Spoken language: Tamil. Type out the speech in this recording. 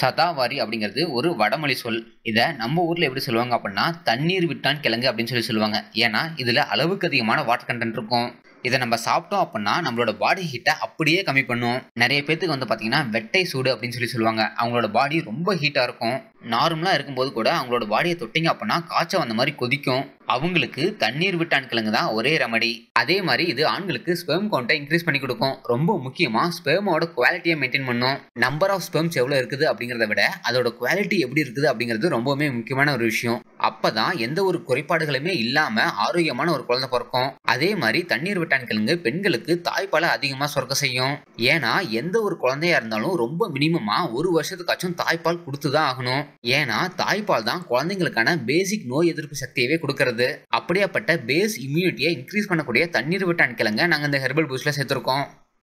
சதாவாரி அப்படிங்கிறது ஒரு வடமொழி சொல் இதை நம்ம ஊரில் எப்படி சொல்லுவாங்க அப்படின்னா தண்ணீர் விட்டான் கிழங்கு அப்படின்னு சொல்லி சொல்லுவாங்க ஏன்னா இதில் அளவுக்கு அதிகமான வாட்டர் கண்டென்ட் இருக்கும் இதை நம்ம சாப்பிட்டோம் அப்படின்னா நம்மளோட பாடி ஹீட்டை அப்படியே கம்மி பண்ணும் நிறைய பேத்துக்கு வந்து பார்த்தீங்கன்னா வெட்டை சூடு அப்படின்னு சொல்லி சொல்லுவாங்க அவங்களோட பாடி ரொம்ப ஹீட்டாக இருக்கும் நார்மலாக இருக்கும்போது கூட அவங்களோட பாடியை தொட்டிங்க அப்படின்னா காய்ச்சல் அந்த மாதிரி கொதிக்கும் அவங்களுக்கு தண்ணீர் விட்டு கிழங்கு தான் ஒரே ரெமடி அதே மாதிரி இது ஆண்களுக்கு ஸ்பெம் கவுண்டை இன்க்ரீஸ் பண்ணி கொடுக்கும் ரொம்ப முக்கியமாக ஸ்பெமோட குவாலிட்டியை மெயின்டைன் பண்ணும் நம்பர் ஆஃப் ஸ்பெம்ஸ் எவ்வளோ இருக்குது அப்படிங்கிறத விட அதோட குவாலிட்டி எப்படி இருக்குது அப்படிங்கிறது ரொம்பவுமே முக்கியமான ஒரு விஷயம் அப்போ தான் எந்த ஒரு குறைபாடுகளுமே இல்லாமல் ஆரோக்கியமான ஒரு குழந்தை பிறக்கும் அதே மாதிரி தண்ணீர் விட்டான் கிழங்கு பெண்களுக்கு தாய்ப்பாலை அதிகமாக சொர்க்க செய்யும் ஏன்னா எந்த ஒரு குழந்தையா இருந்தாலும் ரொம்ப மினிமமாக ஒரு வருஷத்துக்காச்சும் தாய்ப்பால் கொடுத்துதான் ஆகணும் ஏன்னா தாய்ப்பால் தான் குழந்தைங்களுக்கான பேசிக் நோய் எதிர்ப்பு சக்தியவே கொடுக்கறது அப்படியாப்பட்ட பேஸ் இம்யூனிட்டியை இன்க்ரீஸ் பண்ணக்கூடிய தண்ணீர் விட்டான் கிழங்க நாங்கள் இந்த ஹெர்பல் பூஸ்டில் சேர்த்துருக்கோம்